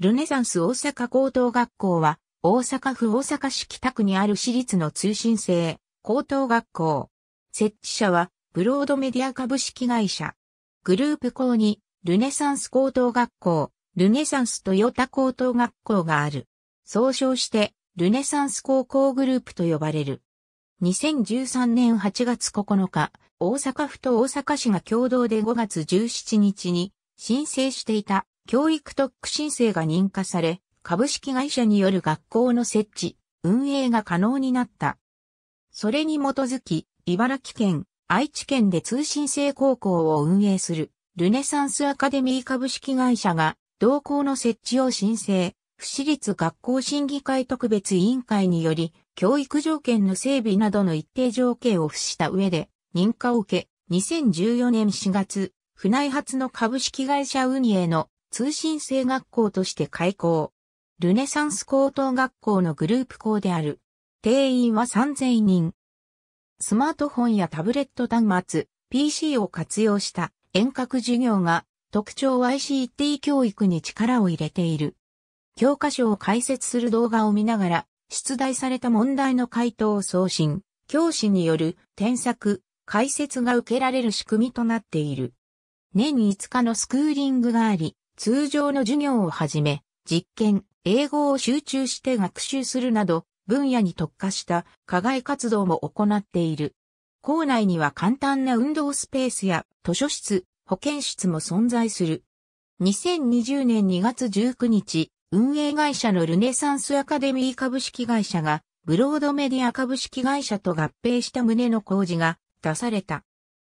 ルネサンス大阪高等学校は、大阪府大阪市北区にある私立の通信制、高等学校。設置者は、ブロードメディア株式会社。グループ校に、ルネサンス高等学校、ルネサンストヨタ高等学校がある。総称して、ルネサンス高校グループと呼ばれる。2013年8月9日、大阪府と大阪市が共同で5月17日に申請していた教育特区申請が認可され、株式会社による学校の設置、運営が可能になった。それに基づき、茨城県、愛知県で通信制高校を運営する、ルネサンスアカデミー株式会社が、同校の設置を申請、不私立学校審議会特別委員会により、教育条件の整備などの一定条件を付した上で、認可を受け、2014年4月、府内発の株式会社運営の通信制学校として開校。ルネサンス高等学校のグループ校である。定員は3000人。スマートフォンやタブレット端末、PC を活用した遠隔授業が特徴 ICT 教育に力を入れている。教科書を解説する動画を見ながら、出題された問題の回答を送信、教師による添削、解説が受けられる仕組みとなっている。年5日のスクーリングがあり、通常の授業をはじめ、実験、英語を集中して学習するなど、分野に特化した課外活動も行っている。校内には簡単な運動スペースや図書室、保健室も存在する。2020年2月19日、運営会社のルネサンスアカデミー株式会社が、ブロードメディア株式会社と合併した旨の工事が出された。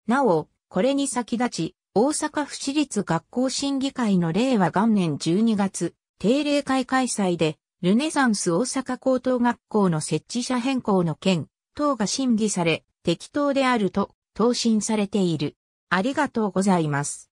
なお、これに先立ち、大阪府市立学校審議会の令和元年12月、定例会開催で、ルネサンス大阪高等学校の設置者変更の件、等が審議され、適当であると、答申されている。ありがとうございます。